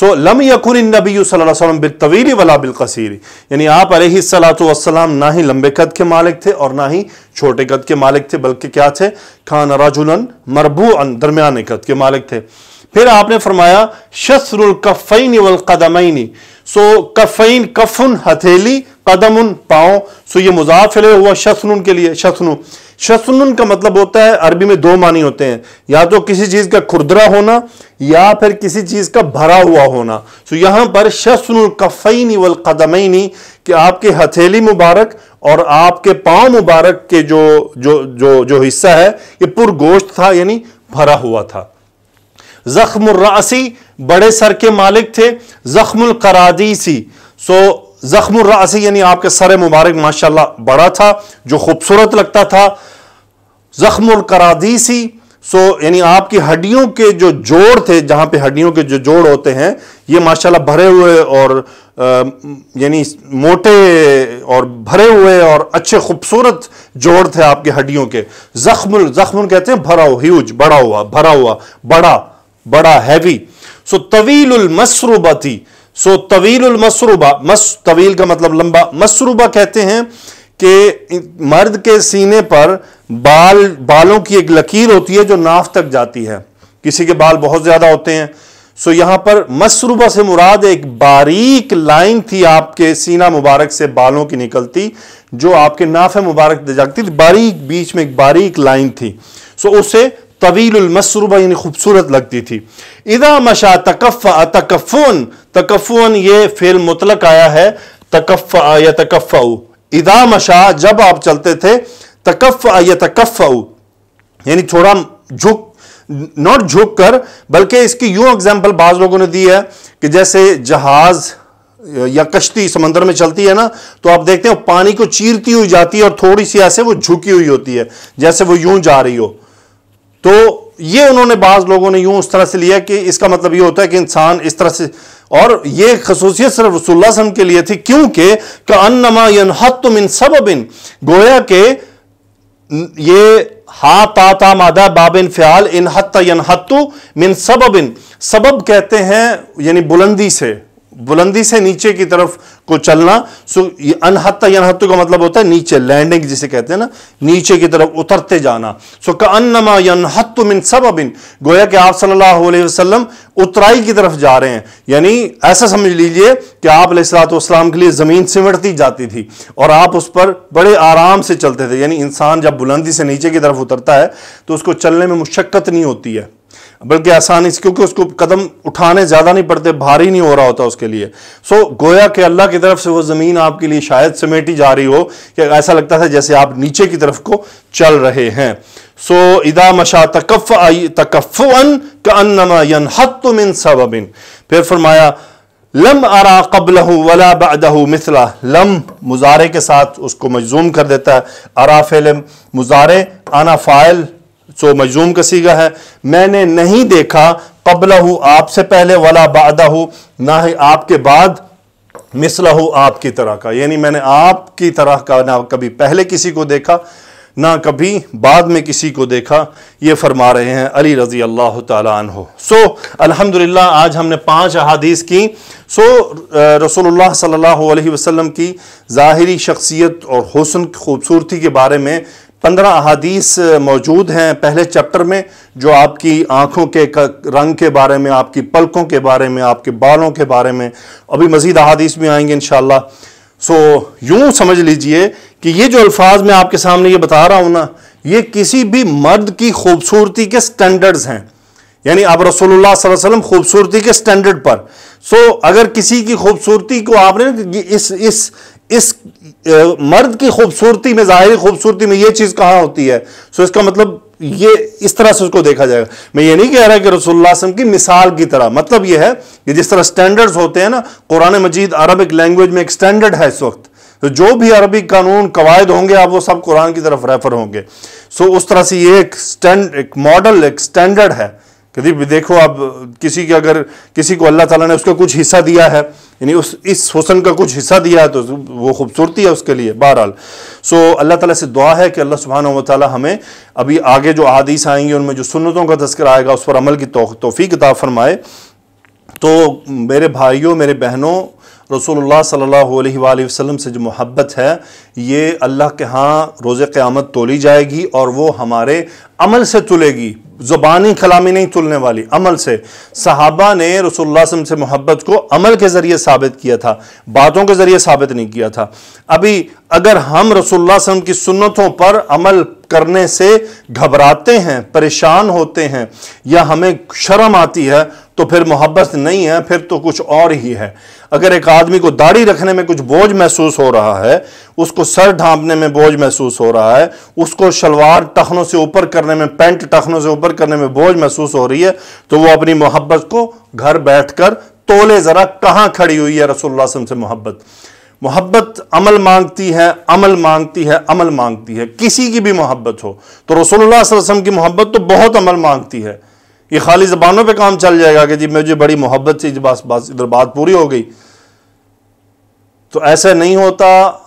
सो लम यकुन इन नबी वसल्लम बिलतवीली वला बिलकसीरी यानी आप अलैहिस्सलाम ना ही लंबे कद के मालिक थे और ना ही छोटे कद के मालिक थे बल्कि क्या थे खान राजुलन मरबू दरमियान कद के मालिक थे फिर आपने फरमाया शस्रुल कफ़ैन वल कदमैनी सो कफ़ैन कफ़ुन हथेली कदम पाओ सो ये मुजाफिले हुआ शसनुन के लिए शसनु शसनुन का मतलब होता है अरबी में दो मानी होते हैं या तो किसी चीज का खुरदरा होना या फिर किसी चीज का भरा हुआ होना सो तो यहां पर शसनुल कफईनी वल कदमैनी कि आपके हथेली मुबारक और आपके पांव मुबारक के जो जो जो जो हिस्सा है ये पुरगोश्त था यानी भरा हुआ था जख्म रासी बड़े सर के मालिक थे करादी सी सो जख्म रासी यानी आपके सर मुबारक माशाल्लाह बड़ा था जो खूबसूरत लगता था जख्म करादीसी सो यानी आपकी हड्डियों के जो जोड़ थे जहां पे हड्डियों के जो जोड़ होते हैं ये माशाल्लाह भरे हुए और यानी मोटे और भरे हुए और अच्छे खूबसूरत जोड़ थे आपके हड्डियों के जख्म जख्म कहते हैं भरा ह्यूज बड़ा हुआ भरा हुआ बड़ा बड़ा हैवी सो तवील थी सो तवील मसरूबा मस तवील का मतलब लंबा मसरूबा कहते हैं कि मर्द के सीने पर बाल बालों की एक लकीर होती है जो नाफ तक जाती है किसी के बाल बहुत ज़्यादा होते हैं सो यहां पर मसरूबा से मुराद एक बारीक लाइन थी आपके सीना मुबारक से बालों की निकलती जो आपके नाफे मुबारक दे जाती थी बारीक बीच में एक बारीक लाइन थी सो उसे तवीलमसरूबा यानी खूबसूरत लगती थी इदा मशा तकफ़ा तकफ़ुन तकफ़ुन ये फेल मुतलक आया है तकफ़ या तकफाऊ इदा मशा जब आप चलते थे तकफ़ या तकफ़ाऊ यानी थोड़ा झुक नॉट झुक कर बल्कि इसकी यूं एग्जाम्पल बाज लोगों ने दी है कि जैसे जहाज़ या कश्ती समंदर में चलती है ना तो आप देखते हैं पानी को चीरती हुई जाती है और थोड़ी सी ऐसे वो झुकी हुई होती है जैसे वो यूं जा रही हो तो ये उन्होंने बाज़ लोगों ने यूँ उस तरह से लिया कि इसका मतलब ये होता है कि इंसान इस तरह से और ये खसूसियत सिर्फ रसुल्लाम के लिए थी क्योंकि का अन्नमा यनहतुम इन बिन गोया के ये हा ता ता मादा बाबिन फ़्याल इन हत यनहतु मिन बिन सबब कहते हैं यानी बुलंदी से बुलंदी से नीचे की तरफ को चलना सो अनहत्ता यनहत्तु का मतलब होता है नीचे लैंडिंग जिसे कहते हैं ना नीचे की तरफ उतरते जाना सो का अन्नमा यनहत्तु मिन सब अबिन गोया कि आप सल्लल्लाहु अलैहि वसल्लम उतराई की तरफ जा रहे हैं यानी ऐसा समझ लीजिए कि आप सलाम के लिए ज़मीन सिमटती जाती थी और आप उस पर बड़े आराम से चलते थे यानी इंसान जब बुलंदी से नीचे की तरफ उतरता है तो उसको चलने में मुशक्क़त नहीं होती है बल्कि आसानी से क्योंकि उसको कदम उठाने ज़्यादा नहीं पड़ते भारी नहीं हो रहा होता उसके लिए सो गोया कि अल्लाह की तरफ से वो ज़मीन आपके लिए शायद समेटी जा रही हो कि ऐसा लगता था जैसे आप नीचे की तरफ को चल रहे हैं सो इदा मशा तकफ़ आई तकफ़न का अनमा यन फिर फरमाया लम आरा कबल वला बदहू मिसला लम मुजारे के साथ उसको मजजूम कर देता है अरा फेल मुजारे आना फ़ाइल सो मजूम का सीगा है मैंने नहीं देखा कबला हूँ आपसे पहले वाला बादा हूँ ना ही आपके बाद मिसला हो आपकी तरह का यानी मैंने आपकी तरह का ना कभी पहले किसी को देखा ना कभी बाद में किसी को देखा ये फरमा रहे हैं अली रजी अल्लाह हो सो अल्हम्दुलिल्लाह आज हमने पांच अहादीस की सो रसोल्ला सल्ला अलैहि की ज़ाहरी शख्सियत और हुसन खूबसूरती के बारे में पंद्रह अहादीस मौजूद हैं पहले चैप्टर में जो आपकी आँखों के रंग के बारे में आपकी पलकों के बारे में आपके बालों के बारे में अभी मज़ीद अहादीस भी आएंगे इन सो यूँ समझ लीजिए कि ये जो अल्फाज मैं आपके सामने ये बता रहा हूँ ना ये किसी भी मर्द की खूबसूरती के स्टैंडर्ड्स हैं यानी आप रसोल्ला वसलम खूबसूरती के स्टैंडर्ड पर सो so, अगर किसी की खूबसूरती को आपने इस इस इस मर्द की खूबसूरती में ज़ाहिर खूबसूरती में ये चीज़ कहाँ होती है सो इसका मतलब ये इस तरह से उसको देखा जाएगा मैं ये नहीं कह रहा कि रसोल्लासम की मिसाल की तरह मतलब ये है कि जिस तरह स्टैंडर्ड्स होते हैं ना कुरान मजीद अरबिक लैंग्वेज में एक स्टैंडर्ड है इस वक्त तो जो भी अरबी कानून कवायद होंगे आप वो सब कुरान की तरफ रेफर होंगे सो उस तरह से ये एक स्टैंड एक मॉडल एक स्टैंडर्ड है कि देखो आप किसी के अगर किसी को अल्लाह ताला ने उसका कुछ हिस्सा दिया है यानी उस इस हुसन का कुछ हिस्सा दिया है तो वो खूबसूरती है उसके लिए बहरहाल सो अल्लाह ताला से दुआ है कि अल्लाह सुबहान वाली हमें अभी आगे जो अदीस आएंगी उनमें जो सुन्नतों का तस्कर आएगा उस पर अमल की तोफ़ी किताब फरमाए तो मेरे भाइयों मेरे बहनों रसूलुल्लाह सल्लल्लाहु अलैहि वसल्लम से जो मोहब्बत है ये अल्लाह के यहाँ रोज़ क़्यामत तोली जाएगी और वो हमारे अमल से तुलेगी ज़ुबानी कलामी नहीं तुलने वाली अमल से सहाबा ने रसोल्ला से मोहब्बत को अमल के ज़रिए साबित किया था बातों के ज़रिए साबित नहीं किया था अभी अगर हम रसोल्ला की सुन्नतों पर अमल करने से घबराते हैं परेशान होते हैं या हमें शर्म आती है तो फिर मोहब्बत नहीं है फिर तो कुछ और ही है अगर एक आदमी को दाढ़ी रखने में कुछ बोझ महसूस हो रहा है उसको सर ढांपने में बोझ महसूस हो रहा है उसको शलवार टखनों से ऊपर करने में पेंट टखनों से ऊपर करने में बोझ महसूस हो रही है तो वो अपनी मोहब्बत को घर बैठ कर तोले ज़रा कहाँ खड़ी हुई है रसोल्ला से मोहब्बत मोहब्बत अमल मांगती है अमल मांगती है अमल मांगती है किसी की भी मोहब्बत हो तो रसोल्ला वसम की मोहब्बत तो बहुत अमल मांगती है ये खाली जबानों पे काम चल जाएगा कि जी मुझे बड़ी मोहब्बत से बात बात इधर बात पूरी हो गई तो ऐसा नहीं होता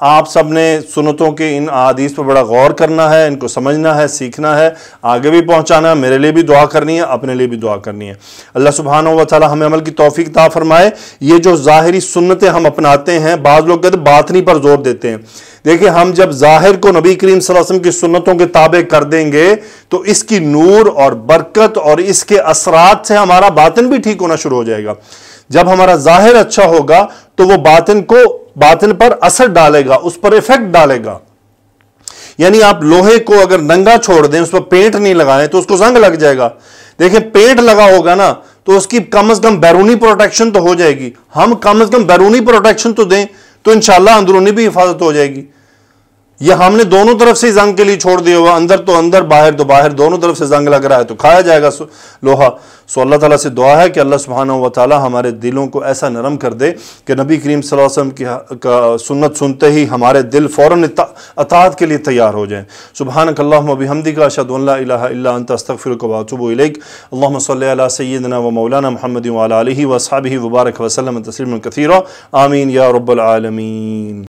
आप सब ने सुनतों के इन आदीस पर बड़ा गौर करना है इनको समझना है सीखना है आगे भी पहुंचाना है मेरे लिए भी दुआ करनी है अपने लिए भी दुआ करनी है अल्लाह सुबहान वाली हमें अमल की तोफ़ी ता फरमाए ये जो ज़ाहरी सुनतें हम अपनाते हैं बाज़ लोग कहते बातनी पर जोर देते हैं देखिए हम जब ज़ाहिर को नबी करीम वसम की सुन्नतों के ताबे कर देंगे तो इसकी नूर और बरकत और इसके असरात से हमारा बातन भी ठीक होना शुरू हो जाएगा जब हमारा ज़ाहिर अच्छा होगा तो वो बातन को बातिल पर असर डालेगा उस पर इफेक्ट डालेगा यानी आप लोहे को अगर नंगा छोड़ दें उस पर पेंट नहीं लगाएं तो उसको जंग लग जाएगा देखिए पेंट लगा होगा ना तो उसकी कम से कम बैरूनी प्रोटेक्शन तो हो जाएगी हम कम से कम बैरूनी प्रोटेक्शन तो दें तो इंशाल्लाह अंदरूनी भी हिफाजत हो जाएगी यह हमने दोनों तरफ से जंग के लिए छोड़ दिया हुआ अंदर तो अंदर बाहर तो बाहर दोनों तरफ से जंग लग रहा है तो खाया जाएगा लोहा सो अल्लाह ताला से दुआ है कि अल्लाह सुबहान व ताली हमारे दिलों को ऐसा नरम कर दे कि नबी करीम वसम की का सुन्नत सुनते ही हमारे दिल फ़ौर अतात के लिए तैयार हो जाएँ सुबहान कल्लाबी का अशदल्ला अस्तफ़िरकबातुबलक अल्लाम सैदना व मौलाना महमद वाली वसाबी वबारक वसलम तस्लीम कसरा आमीन या रबालमीन